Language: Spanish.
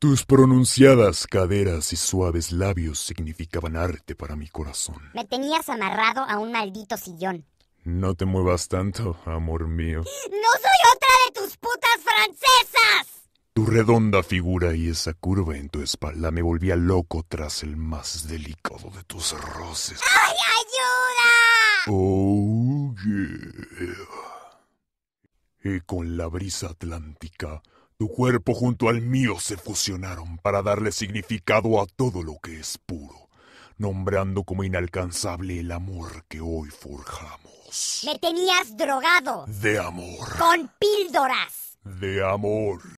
Tus pronunciadas caderas y suaves labios significaban arte para mi corazón. Me tenías amarrado a un maldito sillón. No te muevas tanto, amor mío. ¡No soy otra de tus putas francesas! Tu redonda figura y esa curva en tu espalda me volvía loco tras el más delicado de tus roces. ¡Ay, ayuda! Oh, Y con la brisa atlántica tu cuerpo junto al mío se fusionaron para darle significado a todo lo que es puro, nombrando como inalcanzable el amor que hoy forjamos. Me tenías drogado. De amor. Con píldoras. De amor.